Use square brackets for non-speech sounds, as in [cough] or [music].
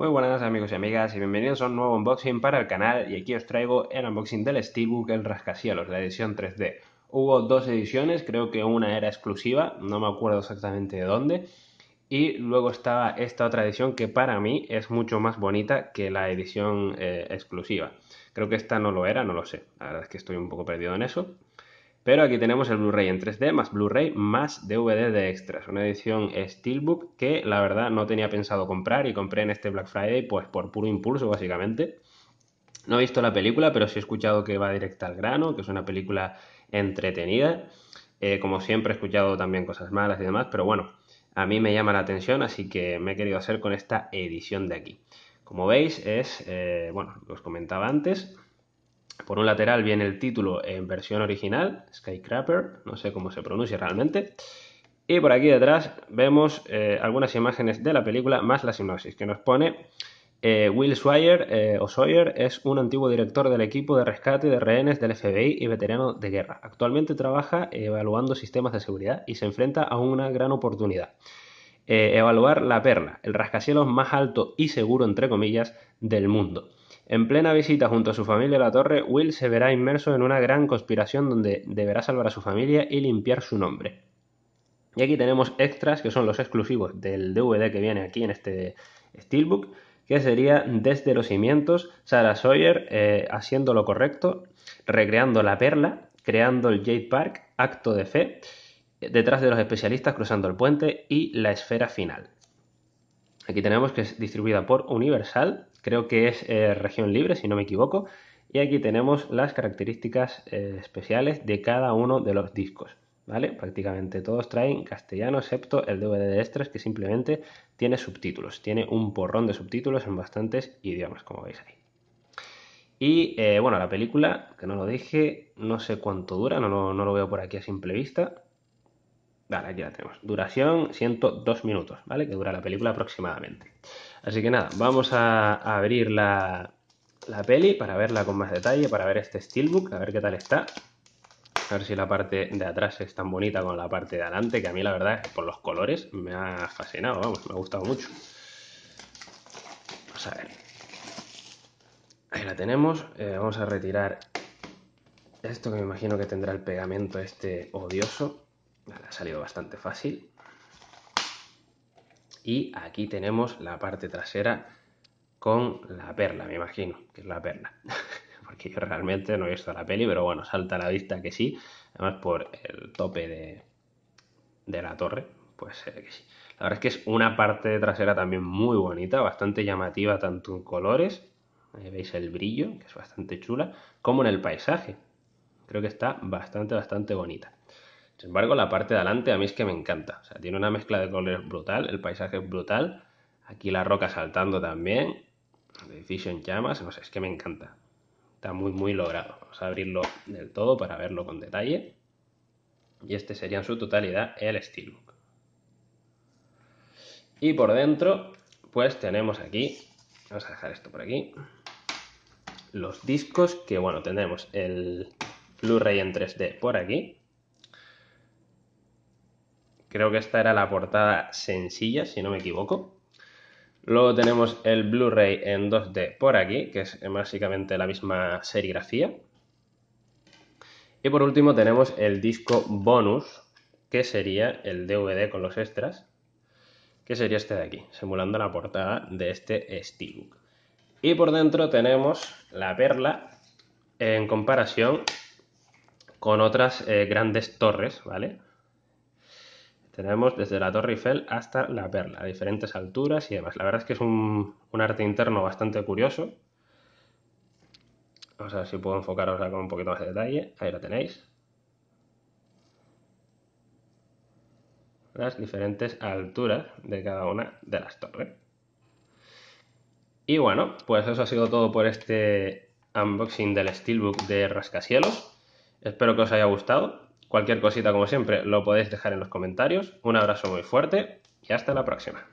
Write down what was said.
Muy buenas amigos y amigas y bienvenidos a un nuevo unboxing para el canal y aquí os traigo el unboxing del Steelbook El Rascacielos, la edición 3D. Hubo dos ediciones, creo que una era exclusiva, no me acuerdo exactamente de dónde, y luego estaba esta otra edición que para mí es mucho más bonita que la edición eh, exclusiva. Creo que esta no lo era, no lo sé, la verdad es que estoy un poco perdido en eso. Pero aquí tenemos el Blu-ray en 3D más Blu-ray más DVD de extras, una edición Steelbook que la verdad no tenía pensado comprar y compré en este Black Friday pues por puro impulso básicamente. No he visto la película, pero sí he escuchado que va directa al grano, que es una película entretenida. Eh, como siempre he escuchado también cosas malas y demás, pero bueno, a mí me llama la atención, así que me he querido hacer con esta edición de aquí. Como veis, es, eh, bueno, os comentaba antes, por un lateral viene el título en versión original, Skycrapper, no sé cómo se pronuncia realmente. Y por aquí detrás vemos eh, algunas imágenes de la película más la sinopsis que nos pone eh, Will Swire eh, o Sawyer es un antiguo director del equipo de rescate de rehenes del FBI y veterano de guerra. Actualmente trabaja evaluando sistemas de seguridad y se enfrenta a una gran oportunidad. evaluar la perla, el rascacielos más alto y seguro, entre comillas, del mundo. En plena visita junto a su familia a la torre, Will se verá inmerso en una gran conspiración donde deberá salvar a su familia y limpiar su nombre. Y aquí tenemos extras que son los exclusivos del DVD que viene aquí en este Steelbook, que sería Desde los cimientos, Sarah Sawyer eh, haciendo lo correcto, recreando la perla, creando el Jade Park, acto de fe, detrás de los especialistas cruzando el puente y la esfera final. Aquí tenemos que es distribuida por Universal, creo que es eh, región libre si no me equivoco. Y aquí tenemos las características eh, especiales de cada uno de los discos. ¿Vale? Prácticamente todos traen castellano, excepto el DVD de extras que simplemente tiene subtítulos. Tiene un porrón de subtítulos en bastantes idiomas, como veis ahí. Y eh, bueno, la película, que no lo dije, no sé cuánto dura, no, lo veo por aquí a simple vista, Vale, aquí la tenemos. Duración 102 minutos, ¿vale? Que dura la película aproximadamente. Así que nada, vamos a abrir la, peli para verla con más detalle, para ver este steelbook, a ver qué tal está. A ver si la parte de atrás es tan bonita como la parte de adelante, que a mí la verdad es que por los colores me ha fascinado, vamos, me ha gustado mucho. Vamos a ver. Ahí la tenemos. Eh, vamos a retirar esto que me imagino que tendrá el pegamento este odioso ha salido bastante fácil. Y aquí tenemos la parte trasera con la perla, me imagino, que es la perla. [laughs] Porque yo realmente no he visto la peli, pero bueno, salta a la vista que sí. Además por el tope de, la torre, pues sí. La verdad es que es una parte trasera también muy bonita, bastante llamativa tanto en colores, ahí veis el brillo, que es bastante chula, como en el paisaje. Creo que está bastante, bastante bonita. Sin embargo, la parte de adelante a mí es que me encanta. O sea, tiene una mezcla de colores brutal, el paisaje es brutal. Aquí la roca saltando también. Decision llamas, no sé, es que me encanta. Está muy, muy logrado. Vamos a abrirlo del todo para verlo con detalle. Y este sería en su totalidad el Steelbook. Y por dentro, pues tenemos aquí, vamos a dejar esto por aquí, los discos que, bueno, tenemos el Blu-ray en 3D por aquí, Creo que esta era la portada sencilla, si no me equivoco. Luego tenemos el Blu-ray en 2D por aquí, que es básicamente la misma serigrafía. Y por último tenemos el disco bonus, que sería el DVD con los extras, que sería este de aquí, simulando la portada de este Steelbook. Y por dentro tenemos la perla en comparación con otras eh, grandes torres, ¿vale? Tenemos desde la Torre Eiffel hasta la Perla, a diferentes alturas y demás. La verdad es que es un, arte interno bastante curioso. Vamos a ver si puedo enfocaros con un poquito más de detalle. Ahí lo tenéis. Las diferentes alturas de cada una de las torres. Y bueno, pues eso ha sido todo por este unboxing del Steelbook de Rascacielos. Espero que os haya gustado. Cualquier cosita, como siempre, lo podéis dejar en los comentarios. Un abrazo muy fuerte y hasta la próxima.